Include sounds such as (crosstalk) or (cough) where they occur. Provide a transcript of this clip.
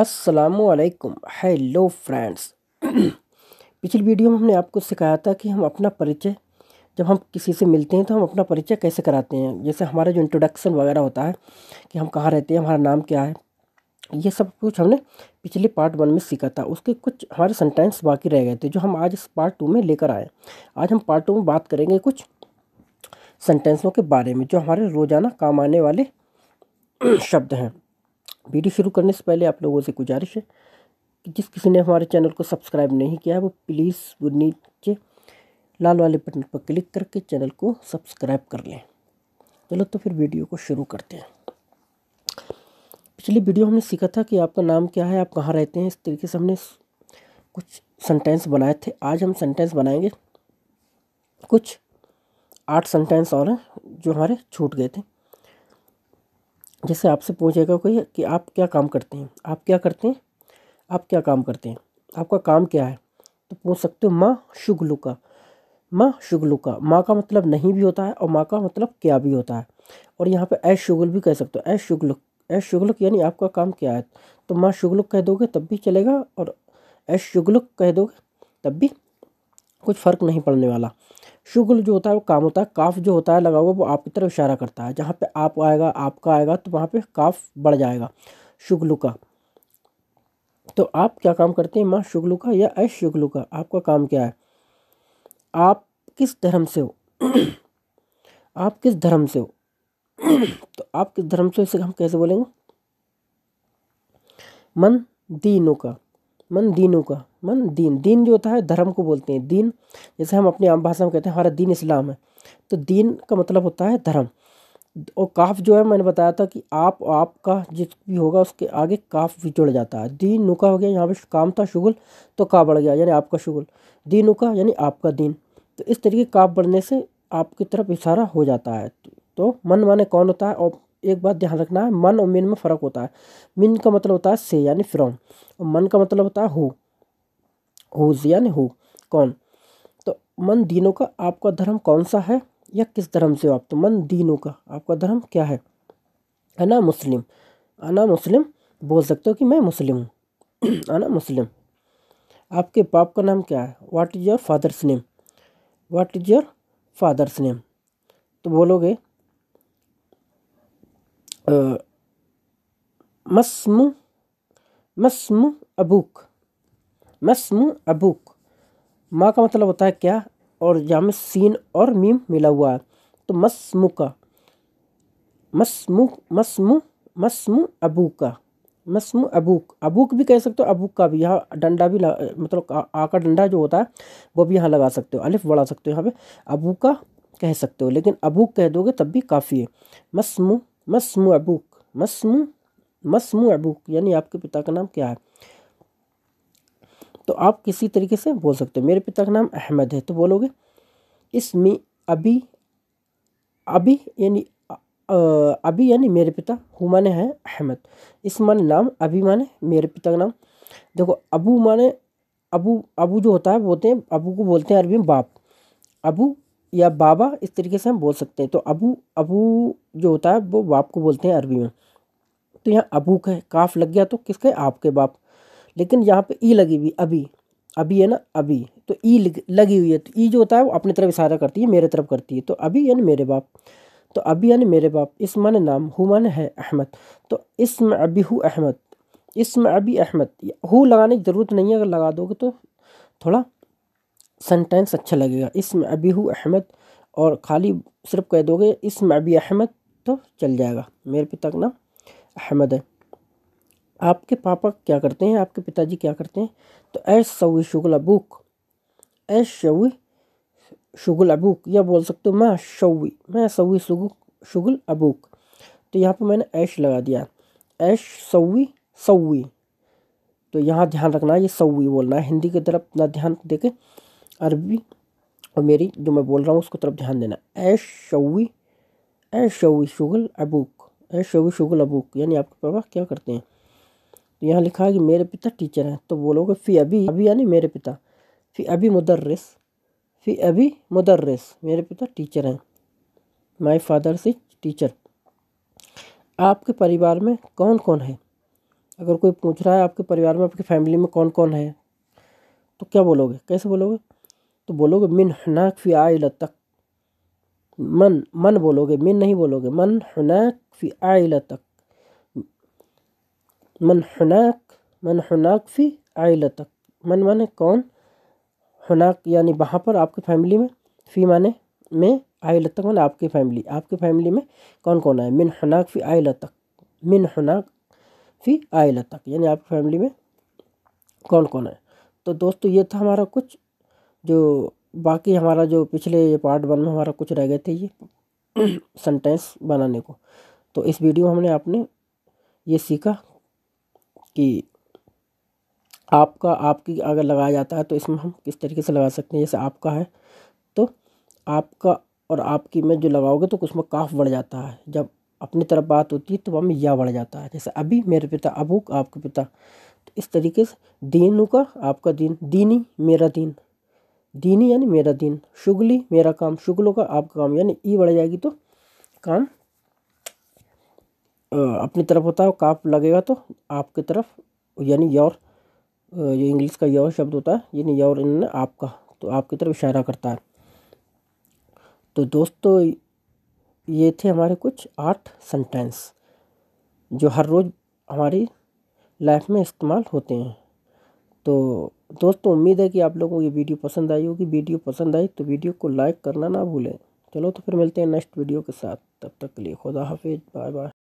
असलकुम hello friends (clears throat) पिछली video में हमने आपको सिखाया था कि हम अपना परिचय जब हम किसी से मिलते हैं तो हम अपना परिचय कैसे कराते हैं जैसे हमारा जो इंट्रोडक्शन वगैरह होता है कि हम कहाँ रहते हैं हमारा नाम क्या है ये सब कुछ हमने पिछले पार्ट वन में सीखा था उसके कुछ हमारे सेंटेंस बाकी रह गए थे जो हम आज इस पार्ट टू में लेकर आए आज हम पार्ट टू में बात करेंगे कुछ सेंटेंसों के बारे में जो हमारे रोज़ाना काम आने वाले (clears throat) शब्द हैं वीडियो शुरू करने से पहले आप लोगों से गुजारिश है कि जिस किसी ने हमारे चैनल को सब्सक्राइब नहीं किया है वो प्लीज़ वो नीचे लाल वाले बटन पर क्लिक करके चैनल को सब्सक्राइब कर लें चलो तो फिर वीडियो को शुरू करते हैं पिछली वीडियो हमने सीखा था कि आपका नाम क्या है आप कहाँ रहते हैं इस तरीके से हमने कुछ सेंटेंस बनाए थे आज हम सेंटेंस बनाएंगे कुछ आठ सेंटेंस और हैं जो हमारे छूट गए थे जैसे आपसे पूछेगा कोई कि आप क्या काम करते हैं आप क्या करते हैं आप क्या काम करते हैं आपका काम क्या है तो पूछ सकते हो माँ शुगलू का माँ शुगलू का माँ का मतलब नहीं भी होता है और माँ का मतलब क्या भी होता है और यहाँ पे ए शुगल भी कह सकते हो ऐ शुगलुक ऐ शुगलुक यानी आपका काम क्या है तो माँ शुगलुक कह दोगे तब भी चलेगा और ए शुगलुक कह दोगे तब भी कुछ फ़र्क नहीं पड़ने वाला शुक्ल जो होता है वो काम होता है काफ जो होता है लगा हुआ वो आप की तरफ इशारा करता है जहाँ पे आप आएगा आपका आएगा तो वहाँ पे काफ बढ़ जाएगा शुक्ल का तो आप क्या काम करते हैं माँ शुक्ल का या ऐश शुक्ल का आपका काम क्या है आप किस धर्म से हो (clears throat) आप किस धर्म से हो (clears throat) तो आप किस धर्म से इसे हम कैसे बोलेंगे मन दीनों का मन दीनों का मन दीन दीन जो होता है धर्म को बोलते हैं दीन जैसे हम अपनी आम भाषा में कहते हैं हमारा दीन इस्लाम है तो दीन का मतलब होता है धर्म और काफ जो है मैंने बताया था कि आप आपका जिस भी होगा उसके आगे काफ भी जुड़ जाता है दीन नुका हो गया यहाँ पे काम था शुगल तो का बढ़ गया यानी आपका शुगल दीन नुका यानी आपका दीन तो इस तरीके काफ बढ़ने से आपकी तरफ इशारा हो जाता है तो, तो मन माने कौन होता है और एक बात ध्यान रखना है मन और मिन में फ़र्क होता है मिन का मतलब होता है से यानी फ्रॉम और मन का मतलब होता है हु यानी हु कौन तो मन दीनों का आपका धर्म कौन सा है या किस धर्म से हो आप तो मन दीनों का आपका धर्म क्या है अना मुस्लिम अना मुस्लिम बोल सकते हो कि मैं मुस्लिम हूँ (clears throat) अना मुस्लिम आपके पाप का नाम क्या है what is your father's name what is your father's name तो बोलोगे مسمو ما اسمो अबूक मा अस्मो अबूक माँ का मतलब होता है क्या और जहाँ में सीन और मीम मिला हुआ है तो मसमु का मसमु मसमु मस्मु अबू का मस्मु अबूक अबूक भी कह सकते हो अबूक का भी यहाँ डंडा भी मतलब आका डंडा जो होता है वो भी यहाँ लगा सकते हो अलिफ बढ़ा सकते हो यहाँ पे अबू का कह सकते हो लेकिन अबूक कह दोगे तब भी काफ़ी है मसमु मसमू अबूक मसमू मसमू अबूक यानी आपके पिता का नाम क्या है तो आप किसी तरीके से बोल सकते हो मेरे पिता का नाम अहमद है तो बोलोगे इसमें अभी अभी यानी अभी यानी मेरे पिता हु माने हैं अहमद इस माने नाम अभी माने मेरे पिता का नाम देखो अबू माने अबू अबू जो होता है बोलते हैं अबू को बोलते हैं अरबी में बाप अबू या बाबा इस तरीके से हम बोल सकते हैं तो अबू अबू जो होता है वो बाप को बोलते हैं अरबी में तो यहाँ अबू का काफ लग गया तो किसके आपके बाप लेकिन यहाँ पे ई लगी हुई अभी अभी है ना अभी तो ई लगी हुई है तो ई जो होता है वो अपनी तरफ इशारा करती है मेरे तरफ करती है तो अभी यानी मेरे बाप तो अभी यानी मेरे बाप इस मन नाम हु मन है अहमद तो इसम अभी हु अहमद इसम अभी अहमद हु लगाने की ज़रूरत नहीं है अगर लगा दोगे तो थोड़ा सेंटेंस अच्छा लगेगा इसमें अभी हूँ अहमद और खाली सिर्फ कह दोगे इसमें अभी अहमद तो चल जाएगा मेरे पिता का नाम अहमद है आपके पापा क्या करते हैं आपके पिताजी क्या करते हैं तो ऐश सऊ शुगल अबूक ऐश शवी शुगल अबूक या बोल सकते हो मैं शवी मैं सवी शुगल अबूक तो यहाँ पे मैंने ऐश लगा दिया ऐश सवी सवी तो यहाँ ध्यान रखना है ये सऊवी बोलना है हिंदी की तरफ अपना ध्यान देखें अरबी और मेरी जो मैं बोल रहा हूँ उसको तरफ ध्यान देना ए शवी ए शवी शुगल अबूक ए शवी शुगल अबूक यानी आपके पापा क्या करते हैं तो यहाँ लिखा है कि मेरे पिता टीचर हैं तो बोलोगे फी अभी अभी यानी मेरे पिता फी अभी मुदर्रिस फी अभी मुदर्रिस मेरे पिता टीचर हैं माई फादर से टीचर आपके परिवार में कौन कौन है अगर कोई पूछ रहा है आपके परिवार में आपकी फैमिली में कौन कौन है तो क्या बोलोगे कैसे बोलोगे तो बोलोगे मिन हनाक फी आइल तक मन मन बोलोगे मिन नहीं बोलोगे मन हनाक फी आय तक मन हनाक मन हनाक फी आइल तक मन माने कौन हनाक यानी वहाँ पर आपकी फैमिली में फी माने में आइल तक माने आपकी फैमिली आपकी फैमिली में कौन कौन है मिन हनाक फी आय तक मिन हनाक फी आइल तक यानी आपकी फैमिली में कौन कौन है तो दोस्तों ये था हमारा कुछ जो बाकी हमारा जो पिछले पार्ट वन में हमारा कुछ रह गए थे ये सेंटेंस (clears throat) बनाने को तो इस वीडियो में हमने आपने ये सीखा कि आपका आपकी अगर लगाया जाता है तो इसमें हम किस तरीके से लगा सकते हैं जैसे आपका है तो आपका और आपकी में जो लगाओगे तो उसमें काफ बढ़ जाता है जब अपनी तरफ बात होती है तो हम या बढ़ जाता है जैसे अभी मेरे पिता अबूक आपके पिता तो इस तरीके से दीनू का आपका दीन दीनी मेरा दीन दीनी यानी मेरा दिन शुगली मेरा काम शुगलों का आपका काम यानी ई बढ़ जाएगी तो काम अपनी तरफ होता है काफ लगेगा तो आपकी तरफ यानी योर ये इंग्लिश का योर शब्द होता है यानी योर इन्होंने आपका तो आपकी तरफ इशारा करता है तो दोस्तों ये थे हमारे कुछ आठ सेंटेंस जो हर रोज़ हमारी लाइफ में इस्तेमाल होते हैं तो दोस्तों उम्मीद है कि आप लोगों को ये वीडियो पसंद आई होगी वीडियो पसंद आई तो वीडियो को लाइक करना ना भूलें चलो तो फिर मिलते हैं नेक्स्ट वीडियो के साथ तब तक के लिए खुदा हाफिज़ बाय बाय